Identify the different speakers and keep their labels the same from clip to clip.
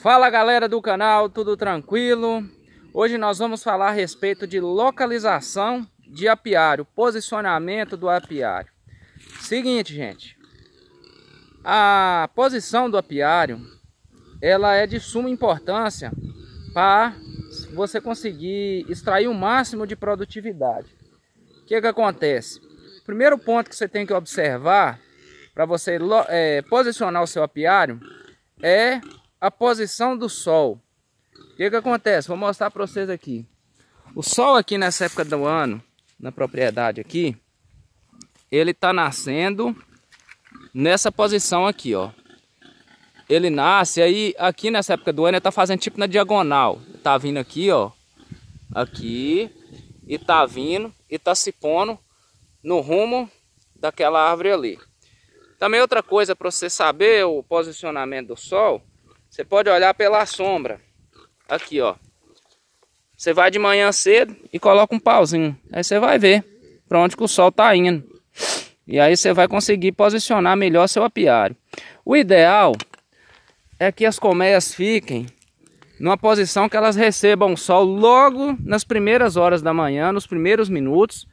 Speaker 1: Fala galera do canal, tudo tranquilo? Hoje nós vamos falar a respeito de localização de apiário, posicionamento do apiário. Seguinte, gente, a posição do apiário, ela é de suma importância para você conseguir extrair o máximo de produtividade. O que, que acontece? O primeiro ponto que você tem que observar para você é, posicionar o seu apiário é a posição do sol. O que, que acontece? Vou mostrar para vocês aqui. O sol aqui nessa época do ano, na propriedade aqui, ele está nascendo nessa posição aqui, ó. Ele nasce, aí aqui nessa época do ano ele tá fazendo tipo na diagonal. Tá vindo aqui, ó. Aqui. E tá vindo e tá se pondo no rumo daquela árvore ali. Também outra coisa para você saber o posicionamento do sol você pode olhar pela sombra. Aqui, ó. Você vai de manhã cedo e coloca um pauzinho. Aí você vai ver para onde que o sol tá indo. E aí você vai conseguir posicionar melhor seu apiário. O ideal é que as colmeias fiquem numa posição que elas recebam sol logo nas primeiras horas da manhã, nos primeiros minutos,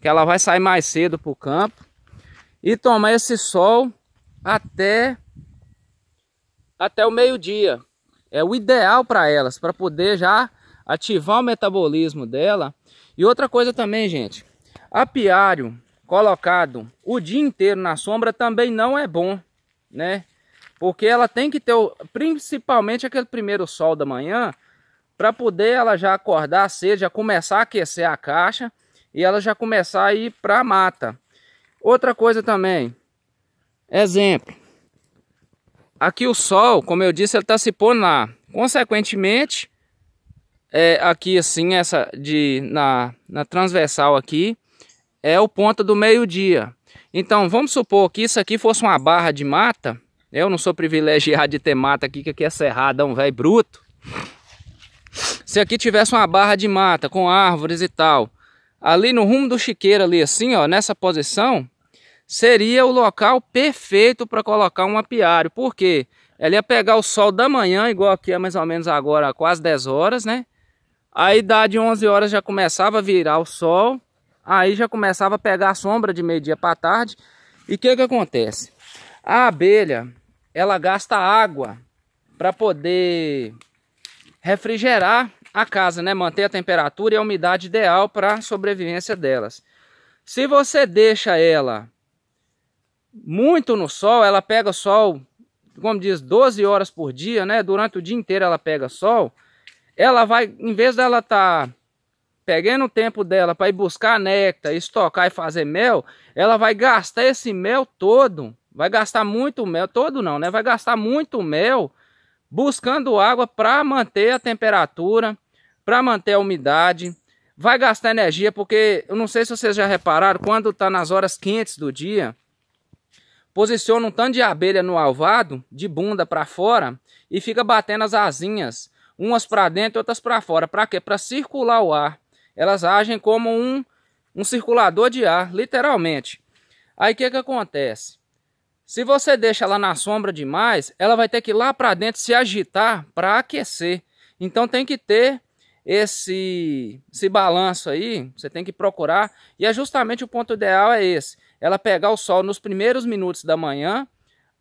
Speaker 1: que ela vai sair mais cedo para o campo e tomar esse sol até até o meio-dia. É o ideal para elas, para poder já ativar o metabolismo dela. E outra coisa também, gente, apiário colocado o dia inteiro na sombra também não é bom, né? Porque ela tem que ter o, principalmente aquele primeiro sol da manhã para poder ela já acordar cedo, já começar a aquecer a caixa e ela já começar a ir para a mata. Outra coisa também, exemplo, Aqui o sol, como eu disse, ele está se pondo lá. Consequentemente, é, aqui assim, essa de na, na transversal aqui, é o ponto do meio-dia. Então, vamos supor que isso aqui fosse uma barra de mata. Eu não sou privilegiado de ter mata aqui, que aqui é um velho, bruto. Se aqui tivesse uma barra de mata com árvores e tal, ali no rumo do chiqueiro ali assim, ó, nessa posição, seria o local perfeito para colocar um apiário. Por quê? Ela ia pegar o sol da manhã, igual aqui é mais ou menos agora, quase 10 horas, né? Aí da de 11 horas já começava a virar o sol, aí já começava a pegar a sombra de meio-dia para tarde. E o que que acontece? A abelha, ela gasta água para poder refrigerar a casa, né? Manter a temperatura e a umidade ideal para a sobrevivência delas. Se você deixa ela muito no sol, ela pega sol, como diz, 12 horas por dia, né? Durante o dia inteiro ela pega sol. Ela vai, em vez dela tá pegando o tempo dela para ir buscar néctar, estocar e fazer mel, ela vai gastar esse mel todo. Vai gastar muito mel, todo não, né? Vai gastar muito mel buscando água para manter a temperatura, para manter a umidade. Vai gastar energia porque, eu não sei se vocês já repararam, quando está nas horas quentes do dia, Posiciona um tanto de abelha no alvado, de bunda para fora, e fica batendo as asinhas, umas para dentro e outras para fora. Para quê? Para circular o ar. Elas agem como um, um circulador de ar, literalmente. Aí o que, que acontece? Se você deixa ela na sombra demais, ela vai ter que ir lá para dentro se agitar para aquecer. Então tem que ter esse, esse balanço aí, você tem que procurar. E é justamente o ponto ideal é esse ela pegar o sol nos primeiros minutos da manhã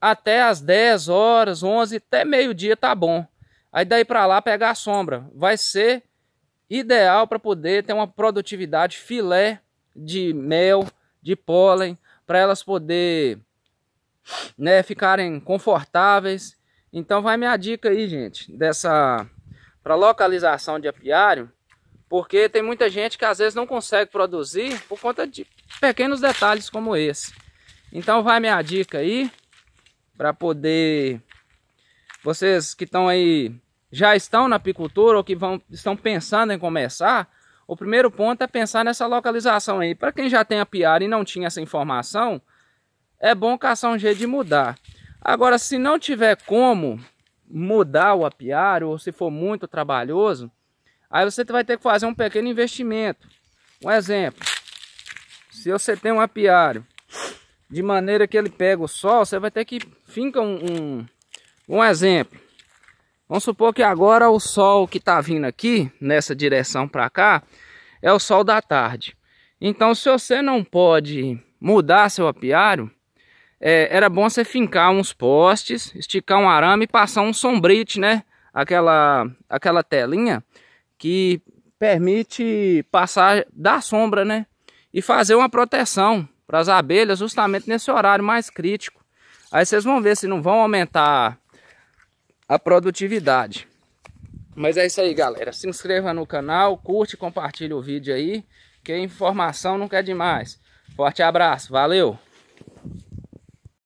Speaker 1: até as 10 horas, 11, até meio-dia tá bom. Aí daí para lá pegar a sombra. Vai ser ideal para poder ter uma produtividade filé de mel, de pólen, para elas poder né, ficarem confortáveis. Então vai minha dica aí, gente, dessa para localização de apiário, porque tem muita gente que às vezes não consegue produzir por conta de pequenos detalhes como esse. Então vai minha dica aí para poder vocês que estão aí já estão na apicultura ou que vão estão pensando em começar, o primeiro ponto é pensar nessa localização aí. Para quem já tem apiário e não tinha essa informação, é bom caçar um jeito de mudar. Agora, se não tiver como mudar o apiário ou se for muito trabalhoso, aí você vai ter que fazer um pequeno investimento. Um exemplo, se você tem um apiário de maneira que ele pega o sol, você vai ter que finca um, um, um exemplo. Vamos supor que agora o sol que está vindo aqui, nessa direção para cá, é o sol da tarde. Então, se você não pode mudar seu apiário, é, era bom você fincar uns postes, esticar um arame e passar um sombrite, né? Aquela, aquela telinha que permite passar da sombra, né? e fazer uma proteção para as abelhas justamente nesse horário mais crítico. Aí vocês vão ver se não vão aumentar a produtividade. Mas é isso aí, galera. Se inscreva no canal, curte e compartilhe o vídeo aí, que informação não quer é demais. Forte abraço, valeu!